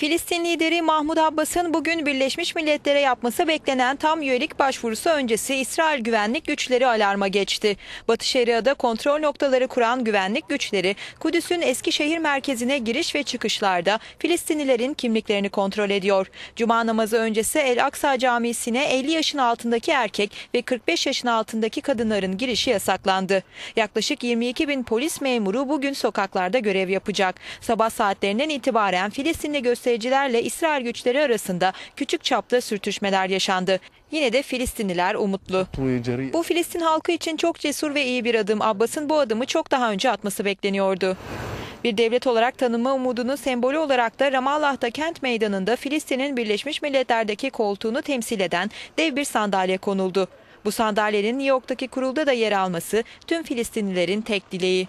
Filistin lideri Mahmut Abbas'ın bugün Birleşmiş Milletler'e yapması beklenen tam üyelik başvurusu öncesi İsrail güvenlik güçleri alarma geçti. Batı Şeria'da kontrol noktaları kuran güvenlik güçleri Kudüs'ün şehir merkezine giriş ve çıkışlarda Filistinlilerin kimliklerini kontrol ediyor. Cuma namazı öncesi El Aksa Camisi'ne 50 yaşın altındaki erkek ve 45 yaşın altındaki kadınların girişi yasaklandı. Yaklaşık 22 bin polis memuru bugün sokaklarda görev yapacak. Sabah saatlerinden itibaren Filistinli gösterilerin göstericilerle İsrail güçleri arasında küçük çapta sürtüşmeler yaşandı. Yine de Filistinliler umutlu. Bu Filistin halkı için çok cesur ve iyi bir adım. Abbas'ın bu adımı çok daha önce atması bekleniyordu. Bir devlet olarak tanınma umudunun sembolü olarak da Ramallah'ta kent meydanında Filistin'in Birleşmiş Milletler'deki koltuğunu temsil eden dev bir sandalye konuldu. Bu sandalyenin New York'taki kurulda da yer alması tüm Filistinlilerin tek dileği.